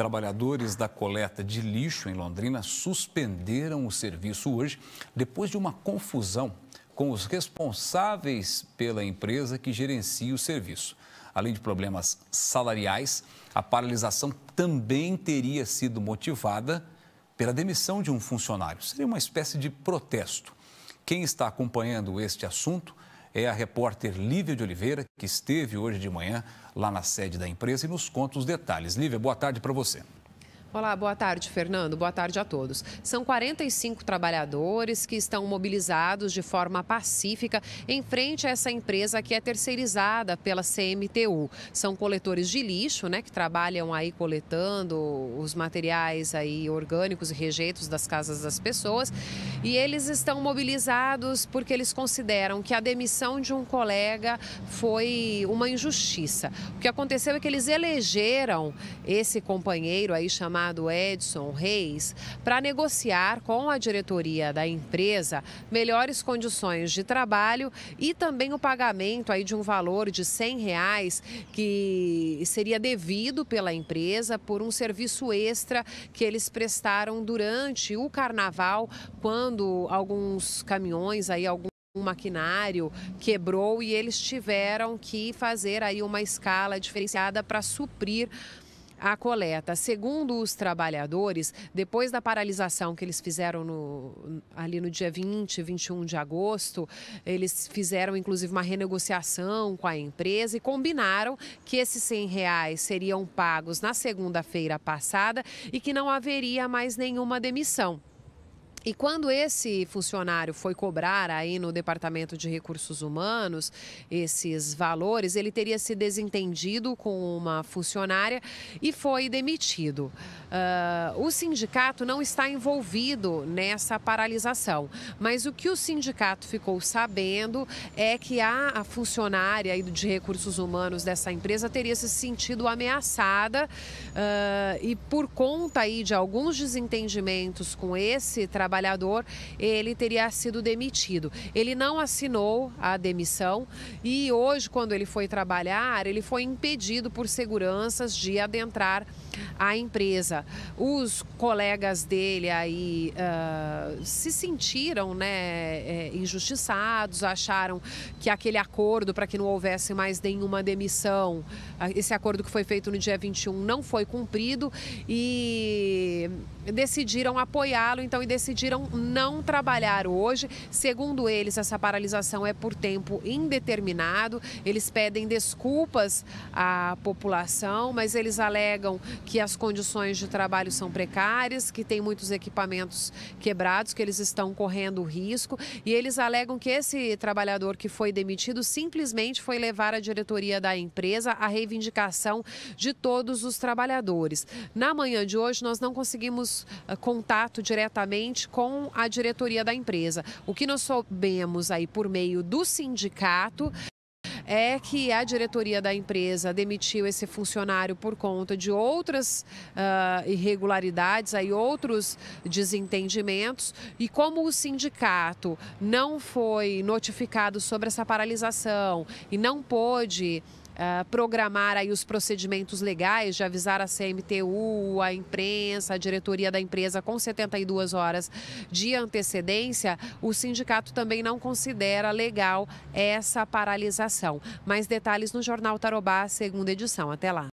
Trabalhadores da coleta de lixo em Londrina suspenderam o serviço hoje depois de uma confusão com os responsáveis pela empresa que gerencia o serviço. Além de problemas salariais, a paralisação também teria sido motivada pela demissão de um funcionário. Seria uma espécie de protesto. Quem está acompanhando este assunto é a repórter Lívia de Oliveira, que esteve hoje de manhã lá na sede da empresa e nos conta os detalhes. Lívia, boa tarde para você. Olá, boa tarde, Fernando. Boa tarde a todos. São 45 trabalhadores que estão mobilizados de forma pacífica em frente a essa empresa que é terceirizada pela CMTU. São coletores de lixo, né, que trabalham aí coletando os materiais aí orgânicos e rejeitos das casas das pessoas, e eles estão mobilizados porque eles consideram que a demissão de um colega foi uma injustiça. O que aconteceu é que eles elegeram esse companheiro aí chamado chamado Edson Reis para negociar com a diretoria da empresa melhores condições de trabalho e também o pagamento aí de um valor de R$ 100 reais que seria devido pela empresa por um serviço extra que eles prestaram durante o carnaval, quando alguns caminhões aí alguns um maquinário quebrou e eles tiveram que fazer aí uma escala diferenciada para suprir a coleta. Segundo os trabalhadores, depois da paralisação que eles fizeram no, ali no dia 20, 21 de agosto, eles fizeram inclusive uma renegociação com a empresa e combinaram que esses 100 reais seriam pagos na segunda-feira passada e que não haveria mais nenhuma demissão. E quando esse funcionário foi cobrar aí no Departamento de Recursos Humanos esses valores, ele teria se desentendido com uma funcionária e foi demitido. Uh, o sindicato não está envolvido nessa paralisação, mas o que o sindicato ficou sabendo é que a, a funcionária de recursos humanos dessa empresa teria se sentido ameaçada uh, e por conta aí de alguns desentendimentos com esse trabalho trabalhador, ele teria sido demitido. Ele não assinou a demissão e hoje, quando ele foi trabalhar, ele foi impedido por seguranças de adentrar a empresa. Os colegas dele aí uh, se sentiram né, é, injustiçados, acharam que aquele acordo para que não houvesse mais nenhuma demissão, ah, esse acordo que foi feito no dia 21 não foi cumprido e decidiram apoiá-lo, então, e decidiram decidiram não trabalhar hoje. Segundo eles, essa paralisação é por tempo indeterminado. Eles pedem desculpas à população, mas eles alegam que as condições de trabalho são precárias, que tem muitos equipamentos quebrados, que eles estão correndo risco. E eles alegam que esse trabalhador que foi demitido simplesmente foi levar a diretoria da empresa a reivindicação de todos os trabalhadores. Na manhã de hoje, nós não conseguimos ah, contato diretamente com a diretoria da empresa. O que nós soubemos aí por meio do sindicato é que a diretoria da empresa demitiu esse funcionário por conta de outras uh, irregularidades, aí outros desentendimentos. E como o sindicato não foi notificado sobre essa paralisação e não pôde uh, programar aí os procedimentos legais de avisar a CMTU, a imprensa, a diretoria da empresa com 72 horas de antecedência, o sindicato também não considera legal essa paralisação. Mais detalhes no Jornal Tarobá, segunda edição. Até lá.